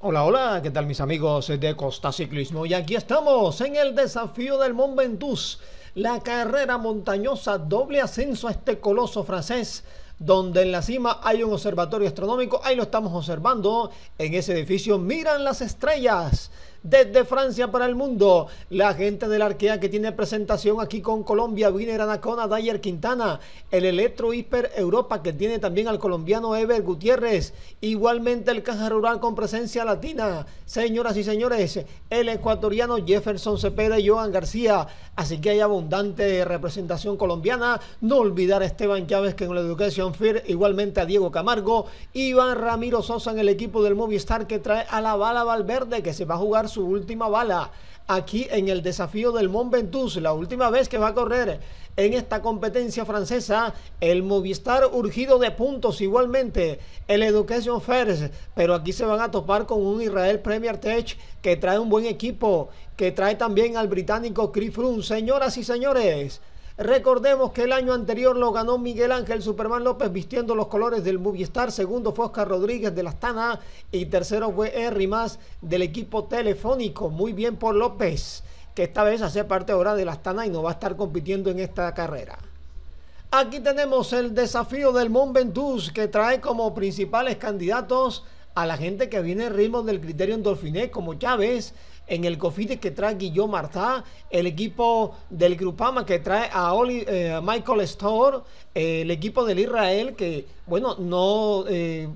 Hola, hola, ¿qué tal mis amigos de Costa Ciclismo? Y aquí estamos en el desafío del Mont Ventoux, la carrera montañosa doble ascenso a este coloso francés donde en la cima hay un observatorio astronómico, ahí lo estamos observando, en ese edificio miran las estrellas desde Francia para el mundo. La gente del arquea que tiene presentación aquí con Colombia, Wiener Anacona, Dyer Quintana, el Electro Hiper Europa que tiene también al colombiano Ever Gutiérrez, igualmente el Caja Rural con presencia latina. Señoras y señores, el ecuatoriano Jefferson Cepeda y Joan García, Así que hay abundante representación colombiana. No olvidar a Esteban Chávez que en la Education Fair, igualmente a Diego Camargo, Iván Ramiro Sosa en el equipo del Movistar que trae a la bala Valverde que se va a jugar su última bala aquí en el desafío del Mont Ventoux, la última vez que va a correr en esta competencia francesa, el Movistar urgido de puntos igualmente, el Education First, pero aquí se van a topar con un Israel Premier Tech que trae un buen equipo, que trae también al británico Chris Froome. Señoras y señores, Recordemos que el año anterior lo ganó Miguel Ángel Superman López vistiendo los colores del Movistar. Segundo fue Oscar Rodríguez de la Astana y tercero fue Henry Más del equipo telefónico. Muy bien por López, que esta vez hace parte ahora de la Astana y no va a estar compitiendo en esta carrera. Aquí tenemos el desafío del Mont Ventoux que trae como principales candidatos a la gente que viene ritmo del criterio en como Chávez, en el Cofite que trae Guillaume Martá, el equipo del Grupama que trae a eh, Michael Store, el equipo del Israel que, bueno, no... Eh,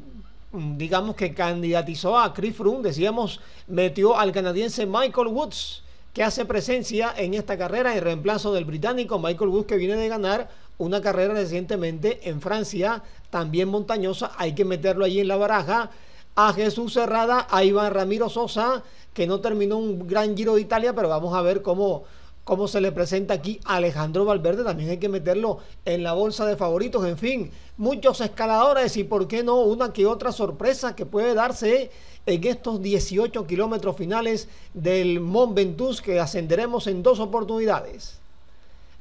digamos que candidatizó a Chris Froome, decíamos, metió al canadiense Michael Woods, que hace presencia en esta carrera en reemplazo del británico Michael Woods, que viene de ganar una carrera recientemente en Francia, también montañosa, hay que meterlo allí en la baraja a Jesús Cerrada, a Iván Ramiro Sosa, que no terminó un gran giro de Italia, pero vamos a ver cómo, cómo se le presenta aquí a Alejandro Valverde. También hay que meterlo en la bolsa de favoritos. En fin, muchos escaladores y, por qué no, una que otra sorpresa que puede darse en estos 18 kilómetros finales del Mont Ventoux que ascenderemos en dos oportunidades.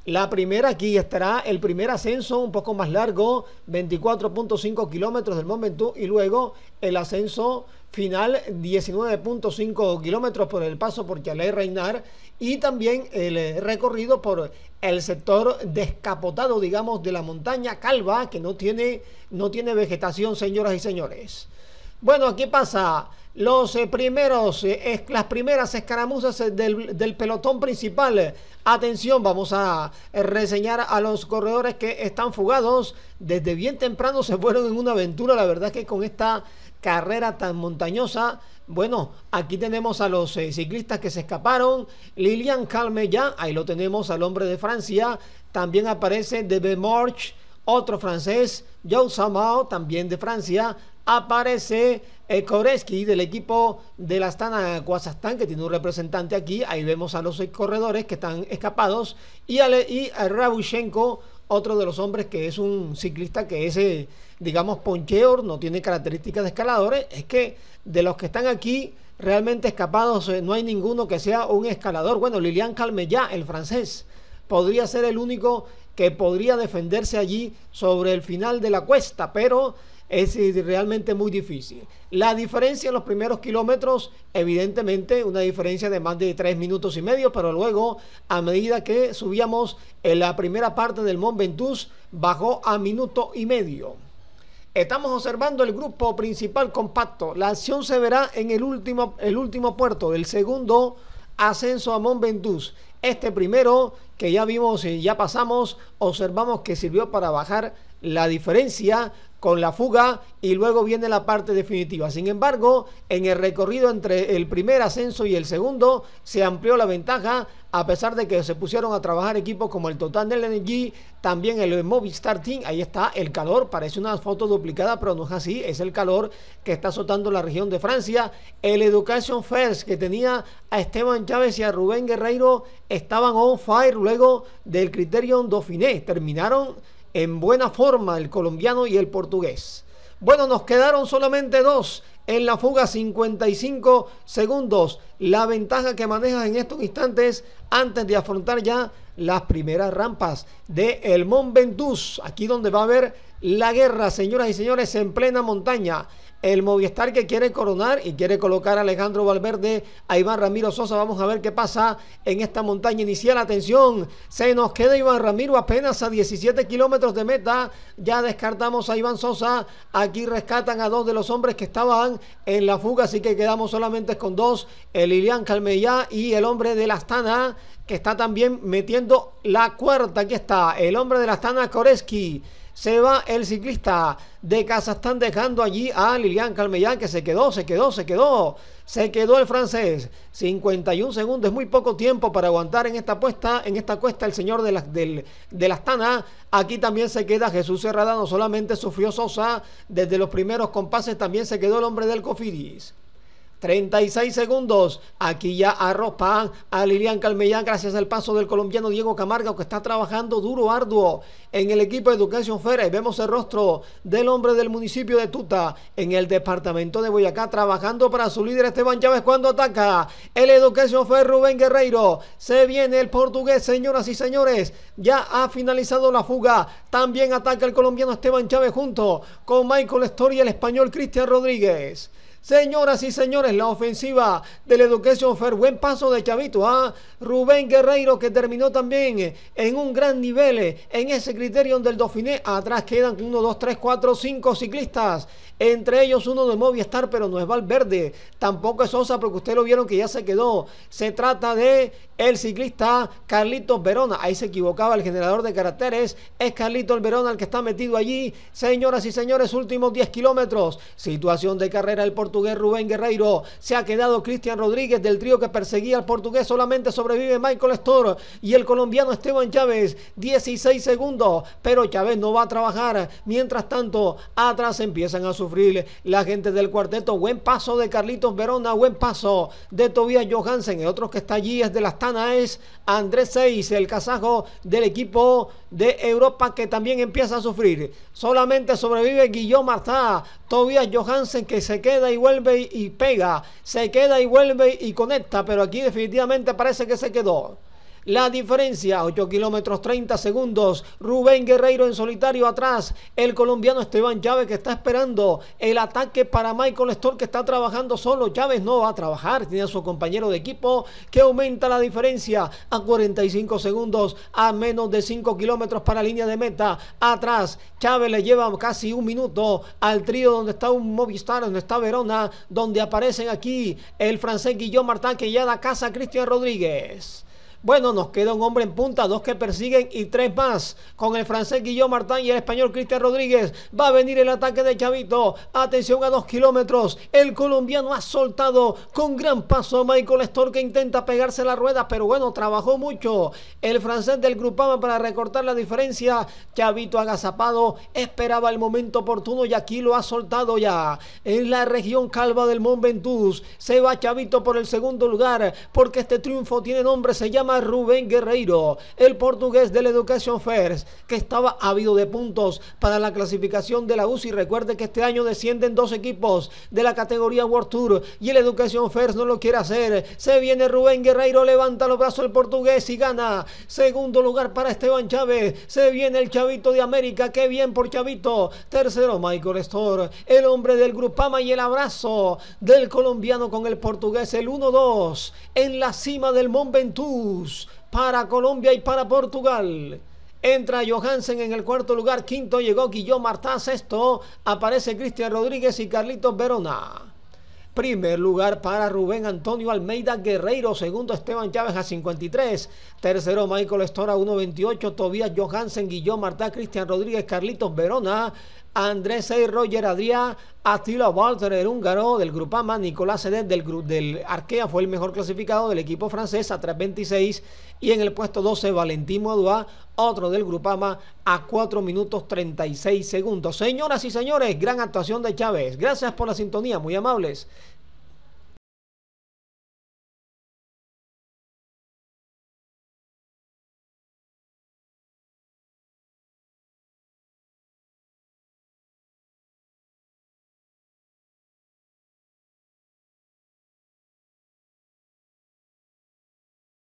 La primera aquí estará el primer ascenso un poco más largo, 24.5 kilómetros del momento y luego el ascenso final 19.5 kilómetros por el paso por Chalet Reinar y también el eh, recorrido por el sector descapotado, digamos, de la montaña calva que no tiene, no tiene vegetación, señoras y señores. Bueno, aquí pasa los eh, primeros, eh, es, las primeras escaramuzas eh, del, pelotón principal. Atención, vamos a reseñar a los corredores que están fugados. Desde bien temprano se fueron en una aventura. La verdad es que con esta carrera tan montañosa, bueno, aquí tenemos a los ciclistas que se escaparon. Lilian ya, ahí lo tenemos al hombre de Francia. También aparece Debe March otro francés, Joe Samao, también de Francia, aparece eh, Koreski del equipo de la Astana Guazastán, que tiene un representante aquí. Ahí vemos a los seis corredores que están escapados. Y a, y Rabushenko, otro de los hombres que es un ciclista que es, eh, digamos, poncheor, no tiene características de escaladores. Es que de los que están aquí realmente escapados, eh, no hay ninguno que sea un escalador. Bueno, Lilian ya el francés, podría ser el único que podría defenderse allí sobre el final de la cuesta, pero es realmente muy difícil. La diferencia en los primeros kilómetros, evidentemente, una diferencia de más de tres minutos y medio, pero luego, a medida que subíamos en la primera parte del Mont Ventoux, bajó a minuto y medio. Estamos observando el grupo principal compacto. La acción se verá en el último, el último puerto, el segundo ascenso a Mont Ventoux. Este primero, que ya vimos y ya pasamos, observamos que sirvió para bajar la diferencia con la fuga y luego viene la parte definitiva. Sin embargo, en el recorrido entre el primer ascenso y el segundo se amplió la ventaja a pesar de que se pusieron a trabajar equipos como el Total Energy, también el Movistar Team, ahí está el calor, parece una foto duplicada, pero no es así, es el calor que está azotando la región de Francia, el Education First que tenía a Esteban Chávez y a Rubén Guerreiro estaban on fire luego del Criterion Dauphiné, terminaron en buena forma el colombiano y el portugués. Bueno, nos quedaron solamente dos en la fuga 55 segundos. La ventaja que manejas en estos instantes antes de afrontar ya las primeras rampas de el Mont Ventoux, aquí donde va a haber la guerra, señoras y señores, en plena montaña. El Movistar que quiere coronar y quiere colocar a Alejandro Valverde, a Iván Ramiro Sosa. Vamos a ver qué pasa en esta montaña inicial. Atención, se nos queda Iván Ramiro apenas a 17 kilómetros de meta. Ya descartamos a Iván Sosa. Aquí rescatan a dos de los hombres que estaban en la fuga, así que quedamos solamente con dos: el Ilian Calmeya... y el hombre de la Astana está también metiendo la cuarta. Aquí está el hombre de la Astana, Koreski. Se va el ciclista de casa, están dejando allí a Lilian Calmellán que se quedó, se quedó, se quedó. Se quedó el francés. 51 segundos, es muy poco tiempo para aguantar en esta puesta, en esta cuesta el señor de la, del, de Astana. Aquí también se queda Jesús Serrada, no solamente sufrió Sosa, desde los primeros compases también se quedó el hombre del Cofiris. 36 segundos. Aquí ya arropan a Lilian Calmellán gracias al paso del colombiano Diego Camargo que está trabajando duro, arduo en el equipo de Educación Y Vemos el rostro del hombre del municipio de Tuta en el departamento de Boyacá trabajando para su líder Esteban Chávez cuando ataca. El Educación Fair Rubén Guerreiro. Se viene el portugués, señoras y señores. Ya ha finalizado la fuga. También ataca el colombiano Esteban Chávez junto con Michael Story y el español Cristian Rodríguez. Señoras y señores, la ofensiva del Education Fair. Buen paso de Chavito a ¿ah? Rubén Guerreiro, que terminó también eh, en un gran nivel eh, en ese criterio del Dauphiné. Atrás quedan 1, 2, 3, 4, 5 ciclistas. Entre ellos uno de Movistar, pero no es Valverde. Tampoco es Sosa, porque ustedes lo vieron que ya se quedó. Se trata de el ciclista Carlitos Verona. Ahí se equivocaba el generador de caracteres. Es Carlitos Verona el que está metido allí. Señoras y señores, últimos 10 kilómetros. Situación de carrera del portugués portugués Rubén Guerreiro. Se ha quedado Cristian Rodríguez del trío que perseguía al portugués. Solamente sobrevive Michael Store y el colombiano Esteban Chávez. 16 segundos, pero Chávez no va a trabajar. Mientras tanto, atrás empiezan a sufrir la gente del cuarteto. Buen paso de Carlitos Verona, buen paso de Tobias Johansen. El otro que está allí es de las Tana, es Andrés Seis, el casajo del equipo de Europa que también empieza a sufrir. Solamente sobrevive Guillaume Martá, Tobias Johansen que se queda y vuelve y pega, se queda y vuelve y conecta, pero aquí definitivamente parece que se quedó. La diferencia, 8 kilómetros 30 segundos. Rubén Guerreiro en solitario atrás. El colombiano Esteban Chávez que está esperando el ataque para Michael Stoll que está trabajando solo. Chávez no va a trabajar, tiene a su compañero de equipo que aumenta la diferencia a 45 segundos, a menos de 5 kilómetros para línea de meta. Atrás, Chávez le lleva casi un minuto al trío donde está un Movistar, donde está Verona, donde aparecen aquí el francés Guillaume Martin que ya da casa a Cristian Rodríguez. Bueno, nos queda un hombre en punta, dos que persiguen y tres más. Con el francés Guillaume Martín y el español Cristian Rodríguez. Va a venir el ataque de Chavito. Atención a dos kilómetros. El colombiano ha soltado con gran paso a Michael Stor que intenta pegarse la rueda, pero bueno, trabajó mucho. El francés del Grupama para recortar la diferencia. Chavito agazapado esperaba el momento oportuno y aquí lo ha soltado ya. En la región calva del Mont se va Chavito por el segundo lugar porque este triunfo tiene nombre, se llama Rubén Guerreiro, el portugués del Education First, que estaba ávido de puntos para la clasificación de la UCI. Recuerde que este año descienden dos equipos de la categoría World Tour y el Education First no lo quiere hacer. Se viene Rubén Guerreiro, levanta los brazos el portugués y gana. Segundo lugar para Esteban Chávez. Se viene el Chavito de América. Qué bien por Chavito. Tercero, Michael Store, el hombre del Grupama y el abrazo del colombiano con el portugués, el 1-2 en la cima del Mont Ventoux para Colombia y para Portugal. Entra Johansen en el cuarto lugar, quinto llegó Guillón Martá, sexto aparece Cristian Rodríguez y Carlitos Verona. Primer lugar para Rubén Antonio Almeida Guerreiro, segundo Esteban Chávez a 53, tercero Michael Estora 1.28, Tobías Johansen, Guillón Martá, Cristian Rodríguez, Carlitos Verona, Andrés y Roger Adrián, Attila Walter, el húngaro del Grupama, Nicolás Cedet del, del Arkea fue el mejor clasificado del equipo francés a 3.26 y en el puesto 12 Valentín Modua, otro del Grupama a 4 minutos 36 segundos. Señoras y señores, gran actuación de Chávez. Gracias por la sintonía, muy amables.